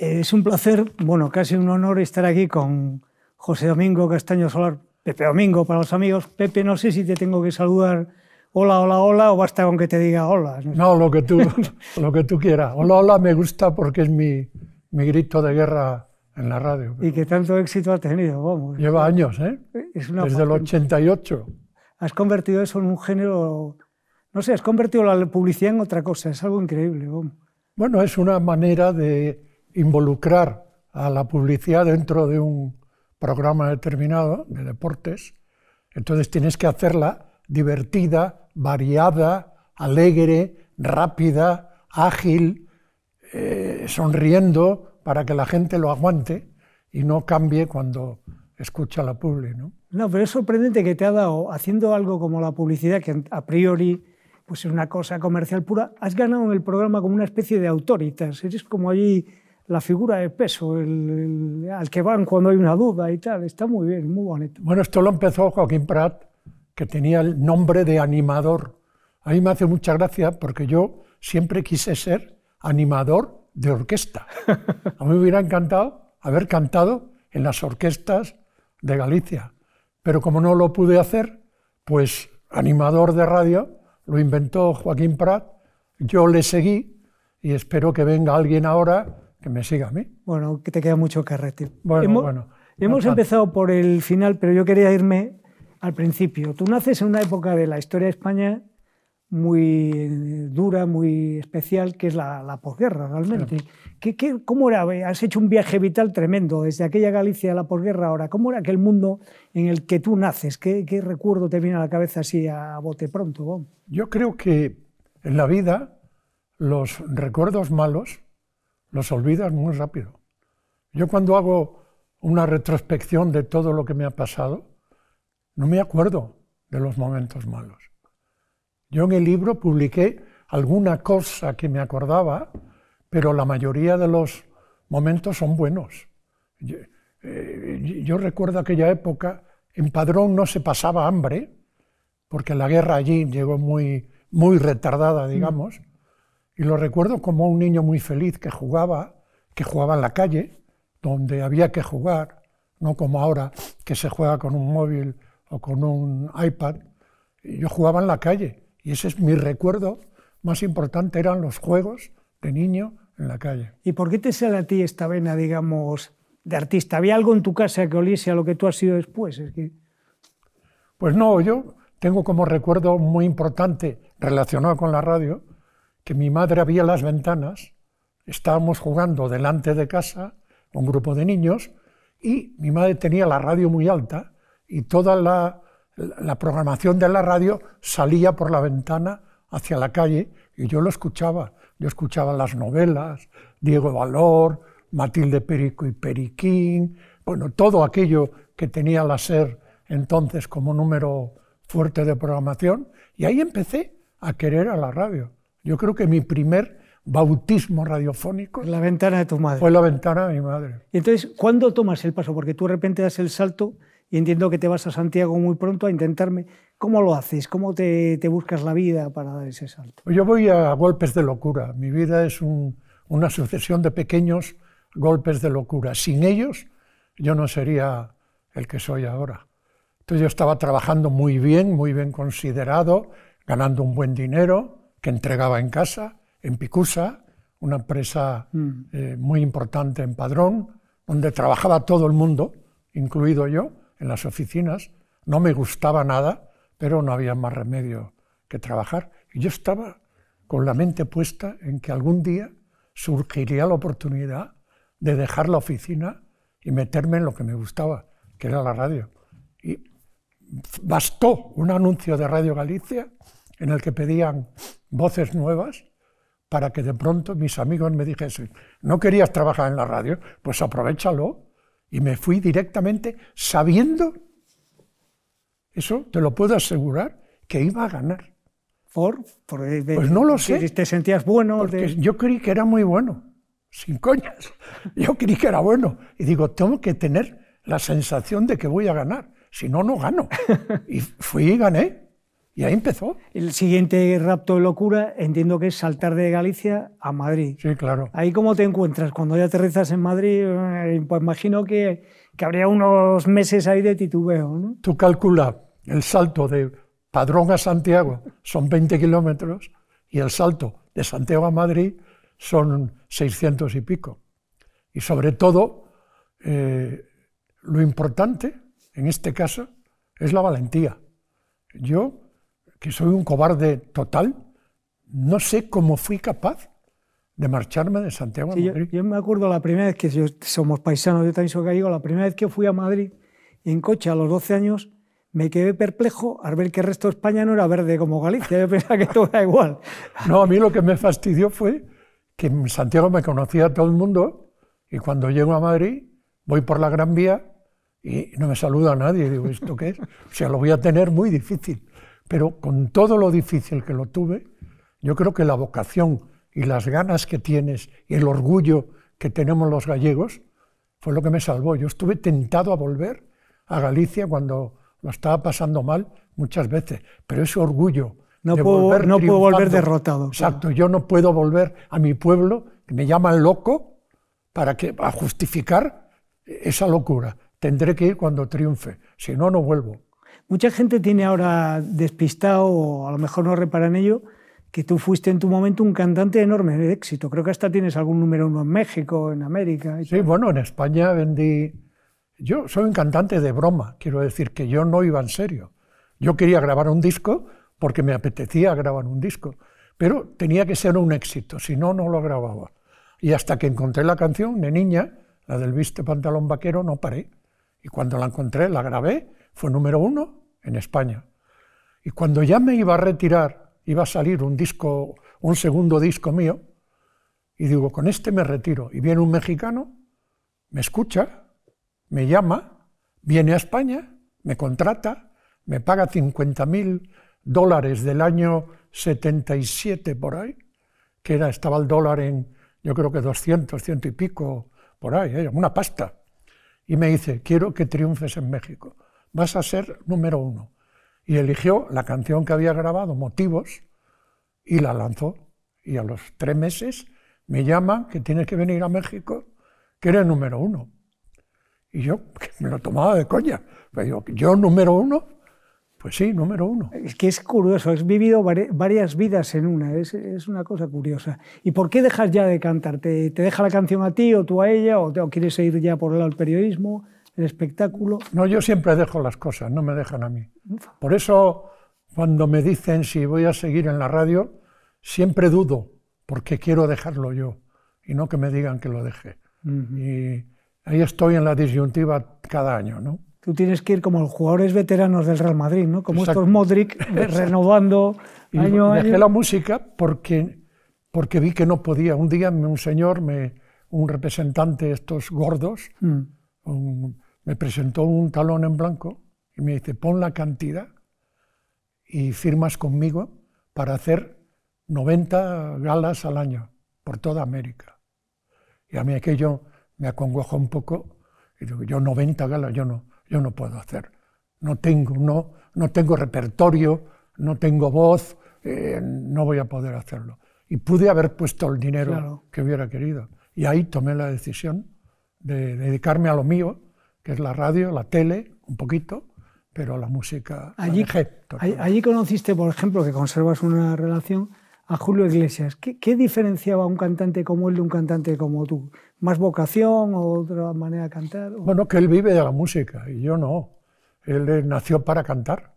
Eh, es un placer, bueno, casi un honor estar aquí con José Domingo Castaño Solar, Pepe Domingo para los amigos. Pepe, no sé si te tengo que saludar hola, hola, hola o basta con que te diga hola. No, lo, que tú, lo que tú quieras. Hola, hola me gusta porque es mi, mi grito de guerra en la radio. Y que tanto éxito ha tenido, vamos. Lleva años, ¿eh? Es una Desde el 88. Has convertido eso en un género, no sé, has convertido la publicidad en otra cosa, es algo increíble, vamos. Bueno, es una manera de involucrar a la publicidad dentro de un programa determinado de deportes, entonces tienes que hacerla divertida, variada, alegre, rápida, ágil, eh, sonriendo, para que la gente lo aguante y no cambie cuando escucha la publi. ¿no? no, pero es sorprendente que te ha dado, haciendo algo como la publicidad, que a priori pues es una cosa comercial pura, has ganado en el programa como una especie de autoritas, eres como allí la figura de peso, al que van cuando hay una duda y tal. Está muy bien, muy bonito. Bueno, esto lo empezó Joaquín Prat, que tenía el nombre de animador. A mí me hace mucha gracia porque yo siempre quise ser animador de orquesta. A mí me hubiera encantado haber cantado en las orquestas de Galicia. Pero como no lo pude hacer, pues animador de radio lo inventó Joaquín Prat, yo le seguí y espero que venga alguien ahora que me siga a mí. Bueno, que te queda mucho que Bueno, hemos, bueno. Hemos empezado por el final, pero yo quería irme al principio. Tú naces en una época de la historia de España muy dura, muy especial, que es la, posguerra, realmente. ¿Qué, qué, cómo era? Has hecho un viaje vital tremendo desde aquella Galicia a la posguerra ahora. ¿Cómo era aquel mundo en el que tú naces? ¿Qué, qué recuerdo te viene a la cabeza así a bote pronto? Yo creo que en la vida los recuerdos malos los olvidas muy rápido. Yo cuando hago una retrospección de todo lo que me ha pasado, no me acuerdo de los momentos malos. Yo en el libro publiqué alguna cosa que me acordaba, pero la mayoría de los momentos son buenos. Yo, eh, recuerdo aquella época, en Padrón no se pasaba hambre, porque la guerra allí llegó muy, muy retardada, digamos, mm. Y lo recuerdo como un niño muy feliz que jugaba, que jugaba en la calle, donde había que jugar, no como ahora que se juega con un móvil o con un iPad. Yo jugaba en la calle y ese es mi recuerdo más importante, eran los juegos de niño en la calle. ¿Y por qué te sale a ti esta vena, digamos, de artista? ¿Había algo en tu casa que oliese a lo que tú has sido después? Es Pues no, yo tengo como recuerdo muy importante relacionado con la radio, mi madre había las ventanas, estábamos jugando delante de casa, un grupo de niños, y mi madre tenía la radio muy alta y toda la, la programación de la radio salía por la ventana hacia la calle y yo lo escuchaba. Yo escuchaba las novelas, Diego Valor, Matilde Perico y Periquín, bueno, todo aquello que tenía la SER entonces como número fuerte de programación, y ahí empecé a querer a la radio. Yo creo que mi primer bautismo radiofónico. La ventana de tu madre. Fue la ventana de mi madre. Y entonces, ¿cuándo tomas el paso? Porque tú de repente das el salto y entiendo que te vas a Santiago muy pronto a intentarme. ¿Cómo lo haces? ¿Cómo te, buscas la vida para dar ese salto? Yo voy a golpes de locura. Mi vida es una sucesión de pequeños golpes de locura. Sin ellos, yo no sería el que soy ahora. Entonces yo estaba trabajando muy bien, muy bien considerado, ganando un buen dinero, que entregaba en casa, en Picusa, una empresa mm. eh, muy importante en Padrón, donde trabajaba todo el mundo, incluido yo, en las oficinas. No me gustaba nada, pero no había más remedio que trabajar. Y yo estaba con la mente puesta en que algún día surgiría la oportunidad de dejar la oficina y meterme en lo que me gustaba, que era la radio. Y bastó un anuncio de Radio Galicia en el que pedían voces nuevas para que de pronto mis amigos me dijesen, no querías trabajar en la radio, pues aprovechalo. Y me fui directamente sabiendo, eso te lo puedo asegurar, que iba a ganar. ¿Por? pues no lo sé. ¿Te sentías bueno? Yo creí que era muy bueno, sin coñas. Yo creí que era bueno. Y digo, tengo que tener la sensación de que voy a ganar, si no, no gano. Y fui y gané. Y ahí empezó. El siguiente rapto de locura entiendo que es saltar de Galicia a Madrid. Sí, claro. Ahí cómo te encuentras cuando ya aterrizas en Madrid, eh, pues imagino que, habría unos meses ahí de titubeo. ¿no? Tú calcula el salto de Padrón a Santiago, son 20 kilómetros, y el salto de Santiago a Madrid son 600 y pico. Y sobre todo, eh, lo importante en este caso es la valentía. Yo que soy un cobarde total, no sé cómo fui capaz de marcharme de Santiago a Madrid. Yo, me acuerdo la primera vez que somos paisanos, yo también soy gallego, la primera vez que fui a Madrid en coche a los 12 años, me quedé perplejo al ver que el resto de España no era verde como Galicia, yo pensaba que todo era igual. No, a mí lo que me fastidió fue que en Santiago me conocía todo el mundo y cuando llego a Madrid voy por la Gran Vía y no me saluda nadie, digo, ¿esto qué es? O sea, lo voy a tener muy difícil. Pero con todo lo difícil que lo tuve, yo creo que la vocación y las ganas que tienes y el orgullo que tenemos los gallegos fue lo que me salvó. Yo estuve tentado a volver a Galicia cuando lo estaba pasando mal muchas veces, pero ese orgullo no, puedo, volver no puedo volver derrotado. Exacto, yo no puedo volver a mi pueblo, que me llaman loco, para que, a justificar esa locura. Tendré que ir cuando triunfe, si no, no vuelvo. Mucha gente tiene ahora despistado, o a lo mejor no reparan en ello, que tú fuiste en tu momento un cantante enorme de éxito. Creo que hasta tienes algún número uno en México, en América. sí, bueno, en España vendí... Yo soy un cantante de broma, quiero decir que yo no iba en serio. Yo quería grabar un disco porque me apetecía grabar un disco, pero tenía que ser un éxito, si no, no lo grababa. Y hasta que encontré la canción de niña, la del viste pantalón vaquero, no paré. Y cuando la encontré, la grabé, fue número uno, en España. Y cuando ya me iba a retirar, iba a salir un disco, un segundo disco mío, y digo, con este me retiro. Y viene un mexicano, me escucha, me llama, viene a España, me contrata, me paga 50.000 dólares del año 77 por ahí, que era, estaba el dólar en, yo creo que 200, ciento y pico, por ahí, una pasta. Y me dice, quiero que triunfes en México vas a ser número uno. Y eligió la canción que había grabado, Motivos, y la lanzó. Y a los tres meses me llaman que tienes que venir a México, que eres número uno. Y yo me lo tomaba de coña. me yo, yo número uno, pues sí, número uno. Es que es curioso, has vivido varias vidas en una, es, una cosa curiosa. ¿Y por qué dejas ya de cantar? ¿Te, deja la canción a ti o tú a ella? ¿O, quieres ir ya por el periodismo? el espectáculo. No, yo siempre dejo las cosas, no me dejan a mí. Por eso, cuando me dicen si voy a seguir en la radio, siempre dudo, porque quiero dejarlo yo y no que me digan que lo deje. Y ahí estoy en la disyuntiva cada año, ¿no? Tú tienes que ir como los jugadores veteranos del Real Madrid, ¿no? Como estos Modric renovando año Dejé la música porque, porque vi que no podía. Un día un señor, me, un representante estos gordos, mm. un, me presentó un talón en blanco y me dice, pon la cantidad y firmas conmigo para hacer 90 galas al año por toda América. Y a mí aquello me acongojó un poco y yo 90 galas, yo no, yo no puedo hacer. No tengo, no, no tengo repertorio, no tengo voz, eh, no voy a poder hacerlo. Y pude haber puesto el dinero que hubiera querido. Y ahí tomé la decisión de dedicarme a lo mío, es la radio, la tele, un poquito, pero la música... Allí, allí conociste, por ejemplo, que conservas una relación, a Julio Iglesias. ¿Qué, diferenciaba un cantante como él de un cantante como tú? ¿Más vocación o otra manera de cantar? Bueno, que él vive de la música y yo no. Él eh, nació para cantar.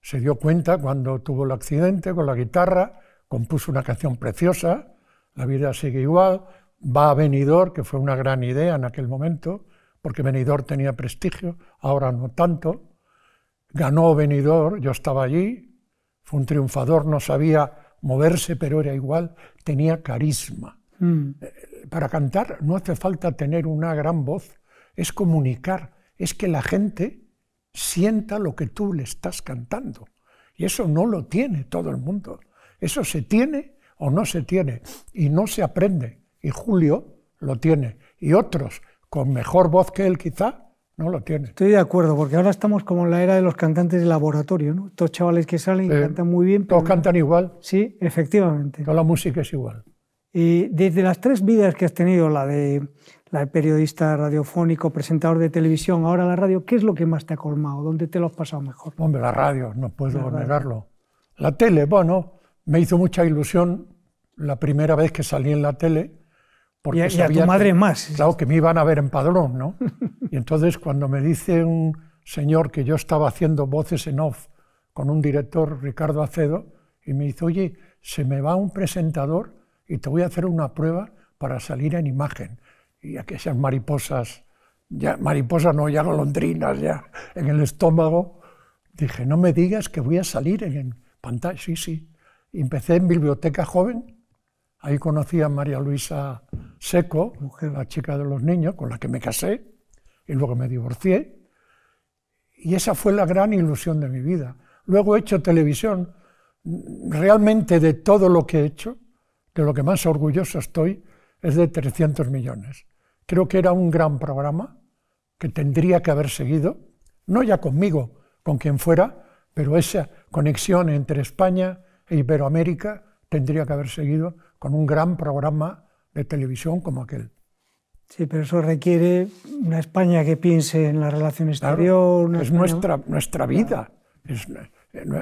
Se dio cuenta cuando tuvo el accidente con la guitarra, compuso una canción preciosa, La vida sigue igual, va a Benidorm, que fue una gran idea en aquel momento, porque Benidorm tenía prestigio, ahora no tanto. Ganó Benidorm, yo estaba allí, fue un triunfador, no sabía moverse, pero era igual, tenía carisma. Mm. Eh, para cantar no hace falta tener una gran voz, es comunicar, es que la gente sienta lo que tú le estás cantando. Y eso no lo tiene todo el mundo. Eso se tiene o no se tiene y no se aprende. Y Julio lo tiene y otros con mejor voz que él quizá, no lo tiene. Estoy de acuerdo, porque ahora estamos como en la era de los cantantes de laboratorio, ¿no? Todos chavales que salen y cantan muy bien. todos cantan igual. Sí, efectivamente. Toda la música es igual. Y desde las tres vidas que has tenido, la de, la periodista radiofónico, presentador de televisión, ahora la radio, ¿qué es lo que más te ha colmado? ¿Dónde te lo has pasado mejor? Hombre, la radio, no puedo negarlo. La tele, bueno, me hizo mucha ilusión la primera vez que salí en la tele y, a, tu madre más. Claro, que me iban a ver en padrón, ¿no? Y entonces cuando me dice un señor que yo estaba haciendo voces en off con un director, Ricardo Acedo, y me dice, oye, se me va un presentador y te voy a hacer una prueba para salir en imagen. Y aquellas mariposas, ya, mariposas no, ya golondrinas, ya en el estómago, dije, no me digas que voy a salir en, pantalla, sí, sí. empecé en Biblioteca Joven, Ahí conocí a María Luisa Seco, mujer, la chica de los niños, con la que me casé y luego me divorcié. Y esa fue la gran ilusión de mi vida. Luego he hecho televisión. Realmente de todo lo que he hecho, de lo que más orgulloso estoy, es de 300 millones. Creo que era un gran programa que tendría que haber seguido, no ya conmigo, con quien fuera, pero esa conexión entre España e Iberoamérica tendría que haber seguido con un gran programa de televisión como aquel. Sí, pero eso requiere una España que piense en la relación exterior. es nuestra, nuestra vida. Eh,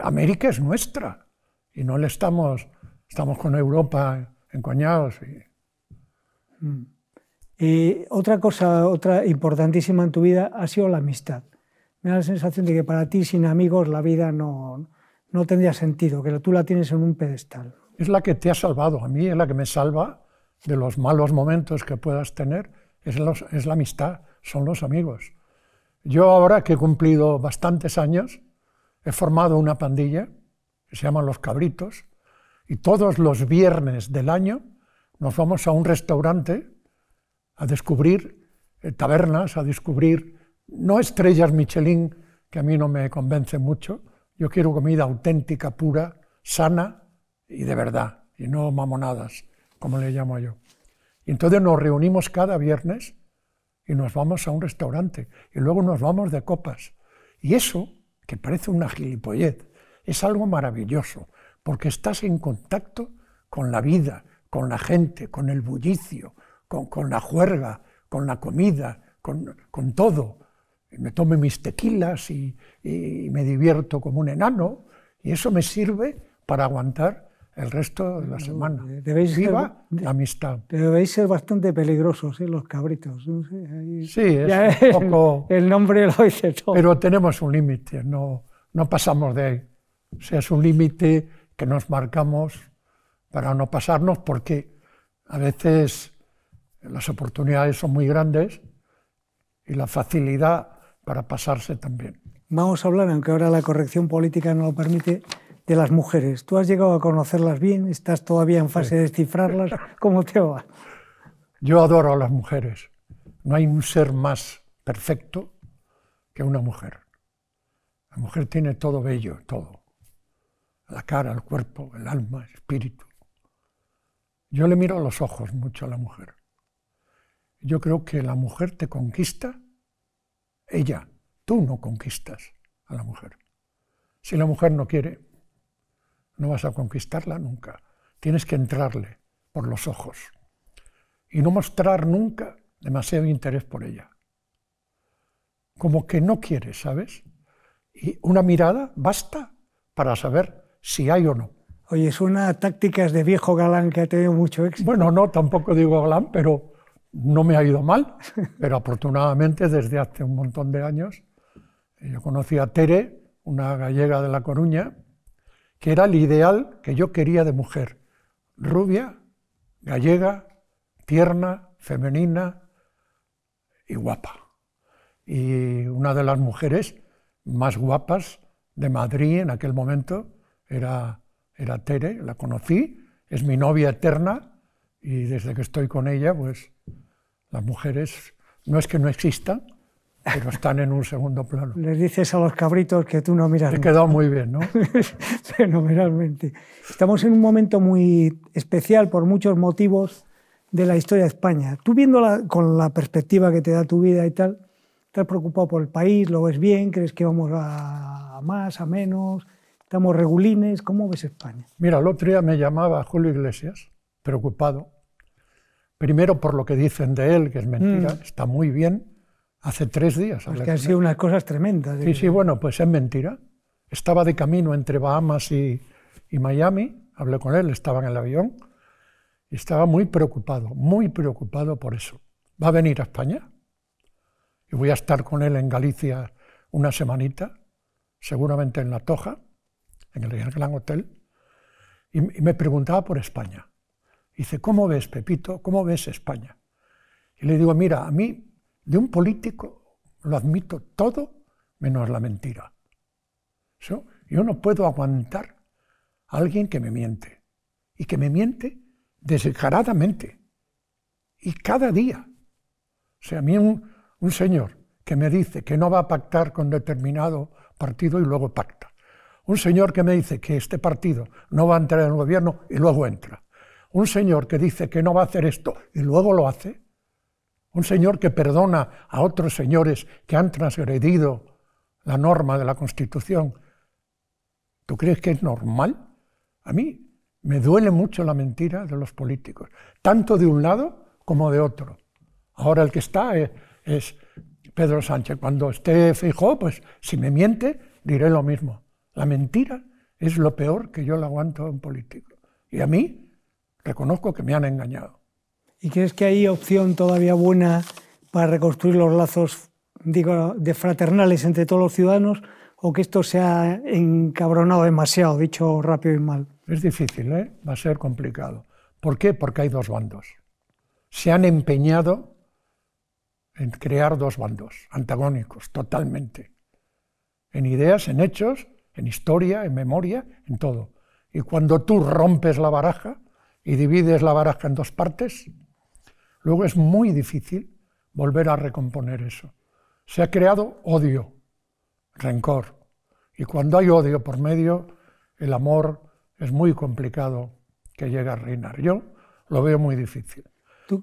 América es nuestra. Y no le estamos, estamos con Europa encoñados. Mm. Y... otra cosa, otra importantísima en tu vida ha sido la amistad. Me da la sensación de que para ti sin amigos la vida no, no tendría sentido, que tú la tienes en un pedestal es la que te ha salvado. A mí es la que me salva de los malos momentos que puedas tener, es, la amistad, son los amigos. Yo ahora que he cumplido bastantes años, he formado una pandilla que se llama Los Cabritos, y todos los viernes del año nos vamos a un restaurante a descubrir eh, tabernas, a descubrir no estrellas Michelin, que a mí no me convence mucho, yo quiero comida auténtica, pura, sana, y de verdad, y no mamonadas, como le llamo yo. Y entonces nos reunimos cada viernes y nos vamos a un restaurante y luego nos vamos de copas. Y eso, que parece una gilipollez, es algo maravilloso, porque estás en contacto con la vida, con la gente, con el bullicio, con, con la juerga, con la comida, con, con todo. me tomo mis tequilas y, y me divierto como un enano y eso me sirve para aguantar el resto de la semana. Debéis Viva ser, la amistad. debéis ser bastante peligrosos, ¿eh? los cabritos. sí, es un poco... El nombre lo dice todo. Pero tenemos un límite, no, no pasamos de ahí. O sea, es un límite que nos marcamos para no pasarnos porque a veces las oportunidades son muy grandes y la facilidad para pasarse también. Vamos a hablar, aunque ahora la corrección política no lo permite, de las mujeres. ¿Tú has llegado a conocerlas bien? ¿Estás todavía en fase de descifrarlas? ¿Cómo te va? Yo adoro a las mujeres. No hay un ser más perfecto que una mujer. La mujer tiene todo bello, todo. La cara, el cuerpo, el alma, el espíritu. Yo le miro a los ojos mucho a la mujer. Yo creo que la mujer te conquista, ella, tú no conquistas a la mujer. Si la mujer no quiere, no vas a conquistarla nunca. Tienes que entrarle por los ojos y no mostrar nunca demasiado interés por ella. Como que no quieres, ¿sabes? Y una mirada basta para saber si hay o no. Oye, es una táctica de viejo galán que ha tenido mucho éxito. Bueno, no, tampoco digo galán, pero no me ha ido mal. Pero afortunadamente desde hace un montón de años eh, yo conocí a Tere, una gallega de La Coruña, que era el ideal que yo quería de mujer, rubia, gallega, tierna, femenina y guapa. Y una de las mujeres más guapas de Madrid en aquel momento era, era Tere, la conocí, es mi novia eterna y desde que estoy con ella, pues las mujeres no es que no existan, pero están en un segundo plano. Les dices a los cabritos que tú no miras. Te he quedado muy bien, ¿no? Fenomenalmente. Estamos en un momento muy especial por muchos motivos de la historia de España. Tú viéndola con la perspectiva que te da tu vida y tal, estás preocupado por el país, lo ves bien, crees que vamos a más, a menos, estamos regulines, ¿cómo ves España? Mira, el otro día me llamaba Julio Iglesias, preocupado, primero por lo que dicen de él, que es mentira, mm. está muy bien, hace tres días. Es pues que han sido unas cosas tremendas. Sí, sí, bueno, pues es mentira. Estaba de camino entre Bahamas y, Miami, hablé con él, estaba en el avión, y estaba muy preocupado, muy preocupado por eso. ¿Va a venir a España? Y voy a estar con él en Galicia una semanita, seguramente en La Toja, en el Gran Hotel, y, me preguntaba por España. dice, ¿cómo ves, Pepito? ¿Cómo ves España? Y le digo, mira, a mí de un político lo admito todo menos la mentira. Yo, no puedo aguantar a alguien que me miente y que me miente descaradamente y cada día. O sea, a mí un señor que me dice que no va a pactar con determinado partido y luego pacta. Un señor que me dice que este partido no va a entrar en el gobierno y luego entra. Un señor que dice que no va a hacer esto y luego lo hace un Señor que perdona a otros señores que han transgredido la norma de la Constitución. ¿Tú crees que es normal? A mí me duele mucho la mentira de los políticos, tanto de un lado como de otro. Ahora el que está eh, es, Pedro Sánchez. Cuando esté fijo, pues si me miente, diré lo mismo. La mentira es lo peor que yo le aguanto a un político. Y a mí reconozco que me han engañado. ¿Y crees que hay opción todavía buena para reconstruir los lazos digo, de fraternales entre todos los ciudadanos o que esto se ha encabronado demasiado, dicho rápido y mal? Es difícil, ¿eh? va a ser complicado. ¿Por qué? Porque hay dos bandos. Se han empeñado en crear dos bandos, antagónicos, totalmente. En ideas, en hechos, en historia, en memoria, en todo. Y cuando tú rompes la baraja y divides la baraja en dos partes, Luego es muy difícil volver a recomponer eso. Se ha creado odio, rencor. Y cuando hay odio por medio, el amor es muy complicado que llegue a reinar. Yo lo veo muy difícil.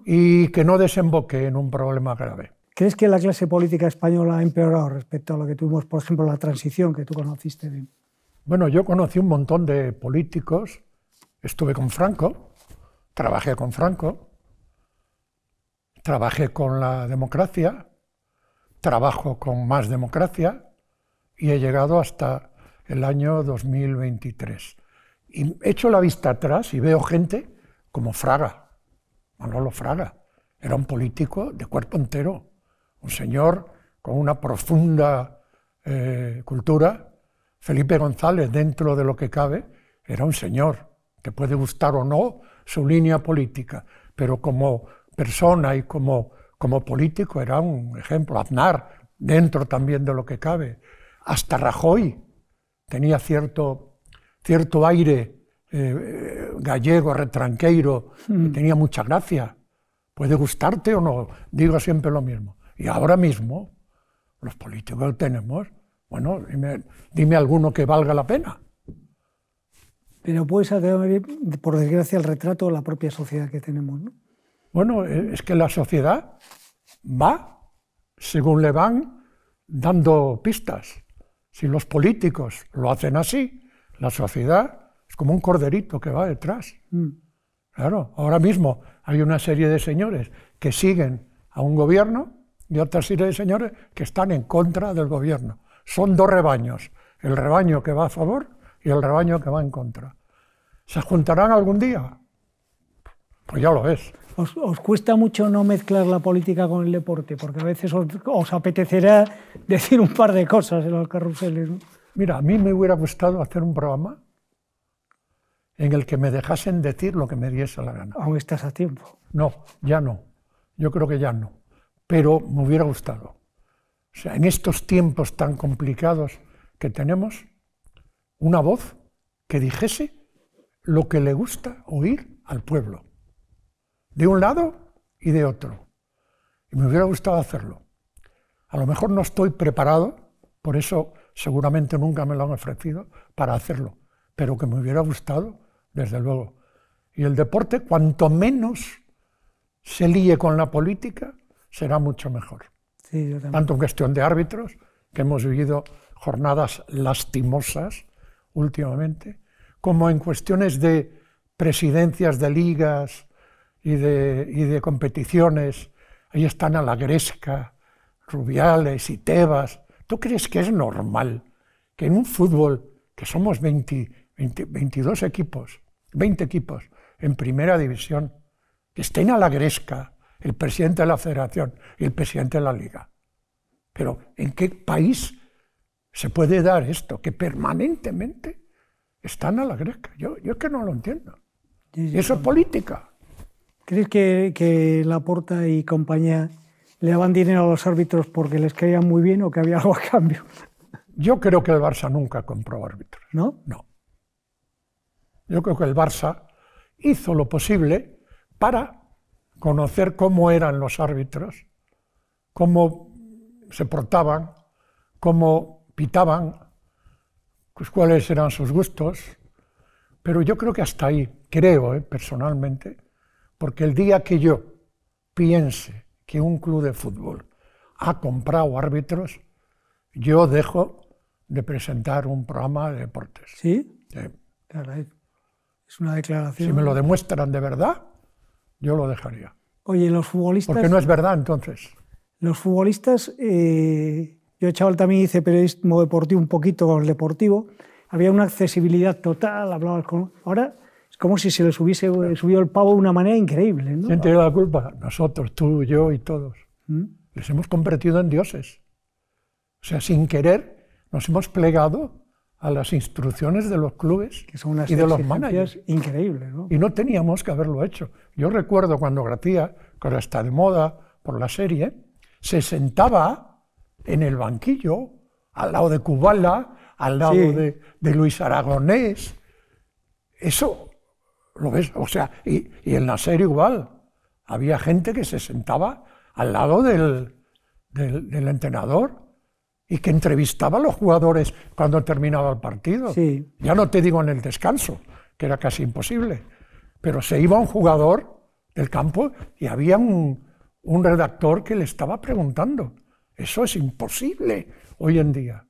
Y que no desemboque en un problema grave. ¿Crees que la clase política española ha empeorado respecto a lo que tuvimos, por ejemplo, la transición que tú conociste? bien Bueno, yo conocí un montón de políticos. Estuve con Franco, trabajé con Franco, Trabajé con la democracia, trabajo con más democracia y he llegado hasta el año 2023. Y echo la vista atrás y veo gente como Fraga, Manolo Fraga. Era un político de cuerpo entero, un señor con una profunda eh, cultura. Felipe González, dentro de lo que cabe, era un señor. que puede gustar o no su línea política, pero como persona y como, como político era un ejemplo. Aznar, dentro también de lo que cabe. Hasta Rajoy tenía cierto, cierto aire eh, gallego, retranqueiro, hmm. tenía mucha gracia. Puede gustarte o no, digo siempre lo mismo. Y ahora mismo, los políticos que tenemos, bueno, dime, alguno que valga la pena. Pero puedes hacer, por desgracia, el retrato de la propia sociedad que tenemos, ¿no? Bueno, e, es que la sociedad va según le van dando pistas. Si los políticos lo hacen así, la sociedad es como un corderito que va detrás. Mm. Claro, ahora mismo hay una serie de señores que siguen a un gobierno y otra serie de señores que están en contra del gobierno. Son dos rebaños, el rebaño que va a favor y el rebaño que va en contra. ¿Se juntarán algún día? Pues ya lo ves os, cuesta mucho no mezclar la política con el deporte, porque a veces os, apetecerá decir un par de cosas en los carruseles. Mira, a mí me hubiera gustado hacer un programa en el que me dejasen decir lo que me diese la gana. Aún estás a tiempo. No, ya no. Yo creo que ya no. Pero me hubiera gustado. O sea, en estos tiempos tan complicados que tenemos, una voz que dijese lo que le gusta oír al pueblo de un lado y de otro. Y me hubiera gustado hacerlo. A lo mejor no estoy preparado, por eso seguramente nunca me lo han ofrecido, para hacerlo, pero que me hubiera gustado, desde luego. Y el deporte, cuanto menos se líe con la política, será mucho mejor. Tanto en cuestión de árbitros, que hemos vivido jornadas lastimosas últimamente, como en cuestiones de presidencias de ligas, y de, y de competiciones. Ahí están a la Gresca, Rubiales y Tebas. ¿Tú crees que es normal que en un fútbol, que somos 20, 22 equipos, 20 equipos en primera división, que estén a la Gresca el presidente de la federación y el presidente de la liga? Pero ¿en qué país se puede dar esto? Que permanentemente están a la Gresca. Yo, yo es que no lo entiendo. eso es política. ¿Crees que, que Laporta y compañía le daban dinero a los árbitros porque les caían muy bien o que había algo a cambio? Yo creo que el Barça nunca compró árbitros. ¿No? No. Yo creo que el Barça hizo lo posible para conocer cómo eran los árbitros, cómo se portaban, cómo pitaban, pues, cuáles eran sus gustos. Pero yo creo que hasta ahí, creo eh, personalmente, porque el día que yo piense que un club de fútbol ha comprado árbitros, yo dejo de presentar un programa de deportes. ¿Sí? sí. Es una declaración. Si me lo demuestran de verdad, yo lo dejaría. Oye, los futbolistas. Porque no es verdad entonces. Los futbolistas. Eh, yo, Chaval, también hice periodismo deportivo un poquito deportivo. Había una accesibilidad total, hablaba con. Ahora como si se les hubiese eh, subido el pavo de una manera increíble. ¿no? ¿Quién la culpa? Nosotros, tú, yo y todos. ¿Mm? Les hemos convertido en dioses. O sea, sin querer, nos hemos plegado a las instrucciones de los clubes que son unas y de los managers. ¿no? Y no teníamos que haberlo hecho. Yo recuerdo cuando Gratía, que ahora está de moda por la serie, se sentaba en el banquillo al lado de Cubala, al lado de, de Luis Aragonés. Eso ¿Lo ves? O sea, y, en la serie igual. Había gente que se sentaba al lado del, entrenador y que entrevistaba a los jugadores cuando terminaba el partido. Sí. Ya no te digo en el descanso, que era casi imposible. Pero se iba un jugador del campo y había un, un redactor que le estaba preguntando. Eso es imposible hoy en día.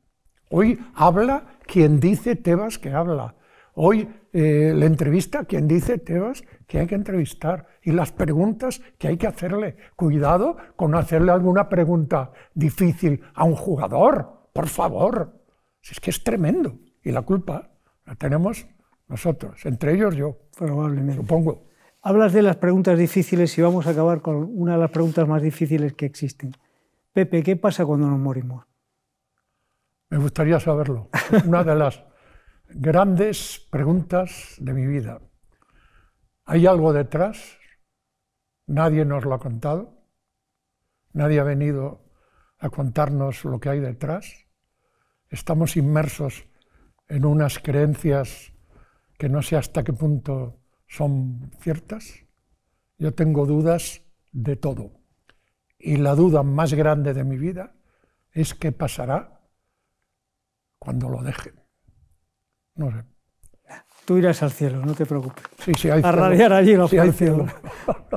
Hoy habla quien dice Tebas que habla. Hoy eh, la entrevista quien dice, Tebas, que hay que entrevistar y las preguntas que hay que hacerle. Cuidado con hacerle alguna pregunta difícil a un jugador, por favor. Si es que es tremendo y la culpa la tenemos nosotros, entre ellos yo, probablemente. Supongo. Hablas de las preguntas difíciles y vamos a acabar con una de las preguntas más difíciles que existen. Pepe, ¿qué pasa cuando nos morimos? Me gustaría saberlo. Una de las grandes preguntas de mi vida. ¿Hay algo detrás? Nadie nos lo ha contado. Nadie ha venido a contarnos lo que hay detrás. Estamos inmersos en unas creencias que no sé hasta qué punto son ciertas. Yo tengo dudas de todo. Y la duda más grande de mi vida es qué pasará cuando lo dejen. No sé. Tú irás al cielo, no te preocupes. Sí, sí, hay A allí lo sí,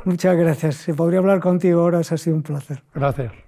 Muchas gracias. Si podría hablar contigo ahora, ha sido un placer. Gracias.